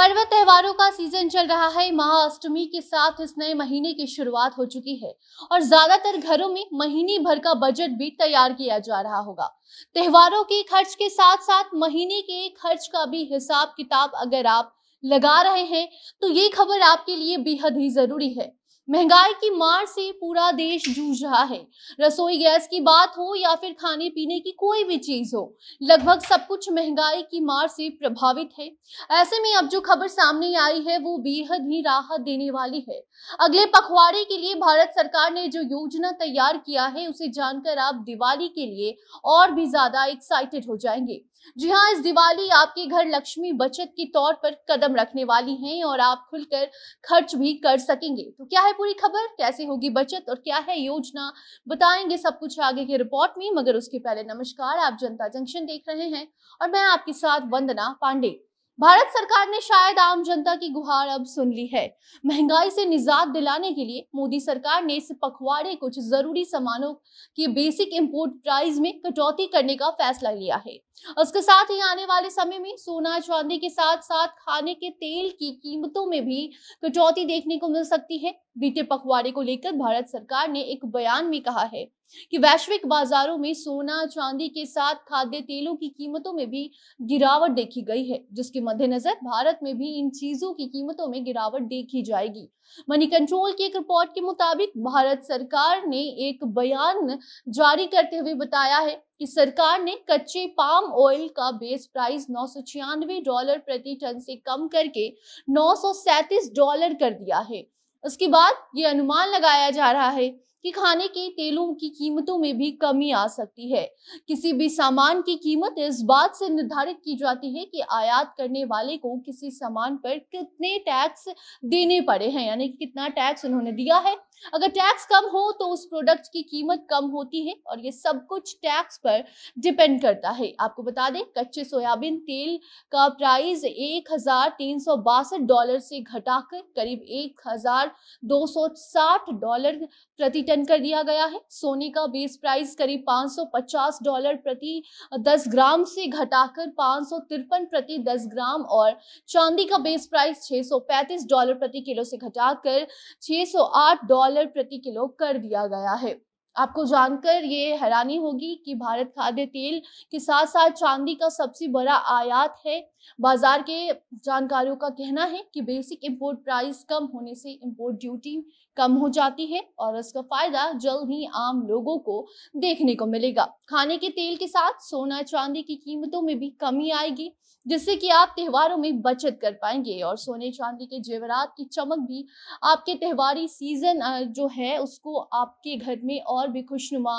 पर्व त्योहारों का सीजन चल रहा है महाअष्टमी के साथ इस नए महीने की शुरुआत हो चुकी है और ज्यादातर घरों में महीने भर का बजट भी तैयार किया जा रहा होगा त्योहारों के खर्च के साथ साथ महीने के खर्च का भी हिसाब किताब अगर आप लगा रहे हैं तो ये खबर आपके लिए बेहद ही जरूरी है महंगाई की मार से पूरा देश जूझ रहा है रसोई गैस की बात हो या फिर खाने पीने की कोई भी चीज हो लगभग सब कुछ महंगाई की मार से प्रभावित है ऐसे में अब जो खबर सामने आई है वो बेहद ही राहत देने वाली है अगले पखवाड़े के लिए भारत सरकार ने जो योजना तैयार किया है उसे जानकर आप दिवाली के लिए और भी ज्यादा एक्साइटेड हो जाएंगे जी हाँ इस दिवाली आपके घर लक्ष्मी बचत के तौर पर कदम रखने वाली हैं और आप खुलकर खर्च भी कर सकेंगे तो क्या है पूरी खबर कैसे होगी बचत और क्या है योजना बताएंगे सब कुछ आगे की रिपोर्ट में मगर उसके पहले नमस्कार आप जनता जंक्शन देख रहे हैं और मैं आपके साथ वंदना पांडे भारत सरकार ने शायद आम जनता की गुहार अब सुन ली है महंगाई से निजात दिलाने के लिए मोदी सरकार ने इस पखवाड़े कुछ जरूरी सामानों की बेसिक इंपोर्ट प्राइस में कटौती करने का फैसला लिया है उसके साथ ही आने वाले समय में सोना चांदी के साथ साथ खाने के तेल की कीमतों में भी कटौती देखने को मिल सकती है बीते पखवाड़े को लेकर भारत सरकार ने एक बयान में कहा है कि वैश्विक बाजारों में सोना चांदी के साथ खाद्य तेलों की कीमतों में भी गिरावट देखी गई है जिसके मद्देनजर भारत में भी इन चीजों की कीमतों में गिरावट देखी जाएगी मनी कंट्रोल की एक रिपोर्ट के मुताबिक भारत सरकार ने एक बयान जारी करते हुए बताया है कि सरकार ने कच्चे पाम ऑयल का बेस प्राइस नौ डॉलर प्रति टन से कम करके 937 डॉलर कर दिया है उसके बाद ये अनुमान लगाया जा रहा है कि खाने के तेलों की कीमतों में भी कमी आ सकती है किसी भी सामान की कीमत इस बात से निर्धारित की जाती है कि आयात करने वाले को किसी सामान पर कितने टैक्स देने पड़े हैं यानी कि कितना टैक्स उन्होंने दिया है अगर टैक्स कम हो तो उस प्रोडक्ट की कीमत कम होती है और ये सब कुछ टैक्स पर डिपेंड करता है आपको बता दें कच्चे सोयाबीन तेल का प्राइस एक डॉलर से घटाकर करीब एक डॉलर प्रति टन कर दिया गया है सोने का बेस प्राइस करीब 550 डॉलर प्रति 10 ग्राम से घटाकर पाँच प्रति 10 ग्राम और चांदी का बेस प्राइस 635 डॉलर प्रति किलो से घटाकर 608 डॉलर डॉलर प्रति किलो कर दिया गया है आपको जानकर ये हैरानी होगी कि भारत खाद्य तेल के साथ साथ चांदी का सबसे बड़ा आयात है बाजार के जानकारों का कहना है कि बेसिक इंपोर्ट प्राइस कम होने से इंपोर्ट ड्यूटी कम हो जाती है और इसका फायदा जल्द ही आम लोगों को देखने को मिलेगा खाने के तेल के साथ सोना चांदी की कीमतों में भी कमी आएगी जिससे कि आप त्योहारों में बचत कर पाएंगे और सोने चांदी के जेवरात की चमक भी आपके त्योहारी सीजन जो है उसको आपके घर में और और भी खुशनुमा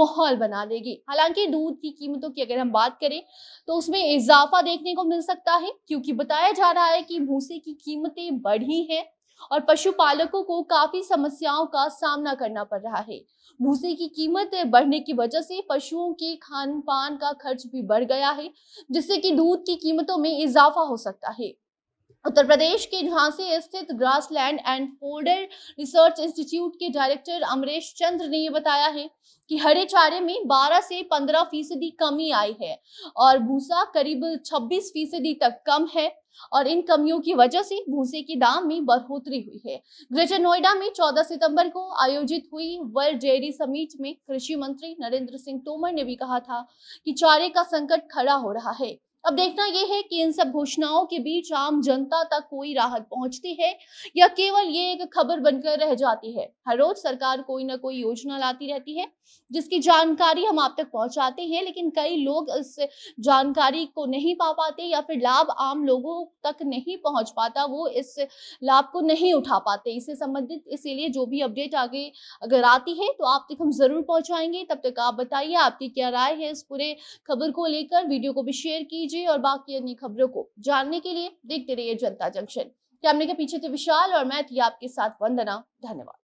माहौल बना देगी हालांकि दूध की कीमतों की अगर हम बात करें तो उसमें इजाफा देखने को मिल सकता है क्योंकि बताया जा रहा है कि भूसे की कीमतें बढ़ी हैं और पशुपालकों को काफी समस्याओं का सामना करना पड़ रहा है भूसे की कीमत बढ़ने की वजह से पशुओं के खान पान का खर्च भी बढ़ गया है जिससे कि दूध की कीमतों में इजाफा हो सकता है उत्तर प्रदेश के झांसी स्थित grassland and fodder research institute के डायरेक्टर अमरेश चंद्र ने ये बताया है कि हरे चारे में 12 से 15 फीसदी कमी आई है और भूसा करीब 26 फीसदी तक कम है और इन कमियों की वजह से भूसे के दाम में बढ़ोतरी हुई है ग्रेटर नोएडा में 14 सितंबर को आयोजित हुई वर्ल्ड डेयरी समिट में कृषि मंत्री नरेंद्र सिंह तोमर ने भी कहा था कि चारे का संकट खड़ा हो रहा है अब देखना यह है कि इन सब घोषणाओं के बीच आम जनता तक कोई राहत पहुंचती है या केवल ये एक खबर बनकर रह जाती है हर रोज सरकार कोई ना कोई योजना लाती रहती है जिसकी जानकारी हम आप तक पहुंचाते हैं लेकिन कई लोग इस जानकारी को नहीं पा पाते या फिर लाभ आम लोगों तक नहीं पहुंच पाता वो इस लाभ को नहीं उठा पाते इससे संबंधित इसीलिए जो भी अपडेट आगे अगर आती है तो आप तक हम जरूर पहुंचाएंगे तब तक आप बताइए आपकी क्या राय है इस पूरे खबर को लेकर वीडियो को भी शेयर कीजिए कीजिए और बाकी अन्य खबरों को जानने के लिए देखते रहिए जनता जंक्शन कैमरे के पीछे थे विशाल और मैं थी आपके साथ वंदना धन्यवाद